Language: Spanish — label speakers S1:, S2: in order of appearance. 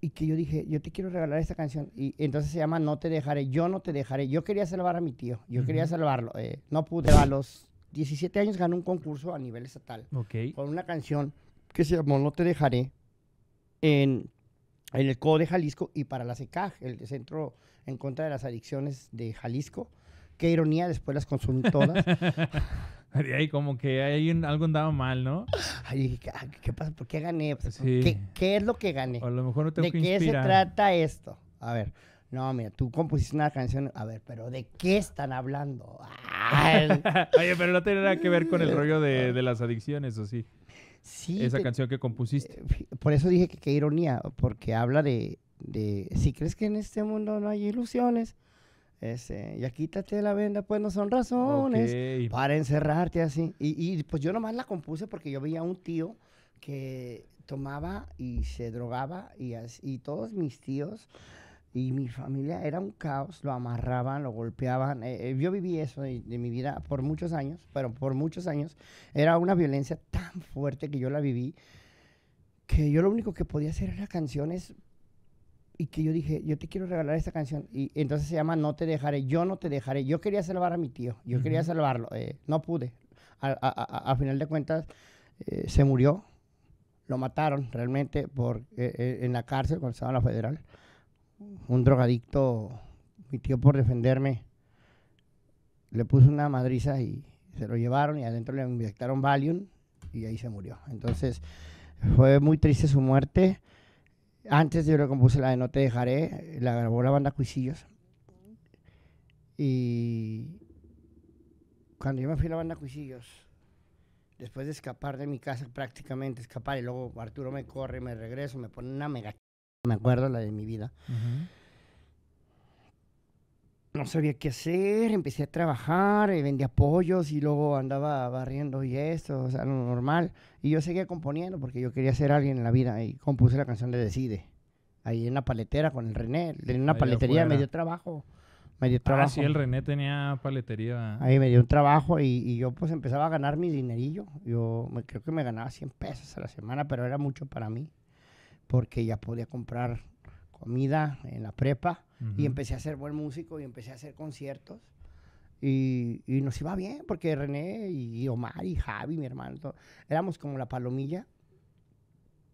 S1: y que yo dije, yo te quiero regalar esta canción. Y entonces se llama No te dejaré, yo no te dejaré. Yo quería salvar a mi tío, yo quería salvarlo. Eh, no pude. A los 17 años ganó un concurso a nivel estatal. Con una canción que se llamó No te dejaré en, en el de Jalisco y para la CECAG, el Centro en contra de las Adicciones de Jalisco. Qué ironía, después las consumí todas. Ahí como que hay algo andaba mal, ¿no? Ay, ah, ¿qué, pasa? ¿Por qué gané? Pues, ¿qué, es lo que gané? a lo mejor no tengo ¿De qué se trata esto? A ver, no, mira, tú compusiste una canción, a ver, pero ¿de qué están hablando? Oye, pero no tiene nada que ver con el rollo de, las adicciones, ¿o sí? Sí. Esa canción que compusiste. Eh, por eso dije que qué ironía, porque habla de, de, si crees que en este mundo no hay ilusiones, ese, ya quítate la venda, pues no son razones para encerrarte así. Y, pues yo nomás la compuse porque yo veía un tío que tomaba y se drogaba y, todos mis tíos y mi familia era un caos, lo amarraban, lo golpeaban. Eh, eh, yo viví eso de, mi vida por muchos años, pero por muchos años era una violencia tan fuerte que yo la viví que yo lo único que podía hacer era canciones y que yo dije, yo te quiero regalar esta canción. Y entonces se llama No te dejaré, yo no te dejaré. Yo quería salvar a mi tío, yo quería salvarlo, eh, no pude. A, final de cuentas, eh, se murió, lo mataron realmente por, eh, en la cárcel cuando estaba en la federal. Un drogadicto, mi tío por defenderme, le puso una madriza y se lo llevaron y adentro le inyectaron Valium y ahí se murió. Entonces, fue muy triste su muerte. Antes yo lo compuse la de No te dejaré, la grabó la banda Cuisillos. Y cuando yo me fui a la banda Cuisillos, después de escapar de mi casa prácticamente, escapar y luego Arturo me corre, me regreso, me pone una mega... Me acuerdo la de mi vida no sabía qué hacer, empecé a trabajar, eh, vendía pollos y luego andaba barriendo y esto, o sea, lo normal. Y yo seguía componiendo porque yo quería ser alguien en la vida y compuse la canción de Decide. Ahí en una paletera con el René, en una paletería me dio trabajo. Me dio ah, trabajo. Ah, sí, el René tenía paletería. Ahí me dio un trabajo y, yo pues empezaba a ganar mi dinerillo. Yo me, creo que me ganaba 100 pesos a la semana, pero era mucho para mí porque ya podía comprar comida en la prepa y empecé a ser buen músico y empecé a hacer conciertos. Y, nos iba bien porque René y Omar y Javi, mi hermano, éramos como la palomilla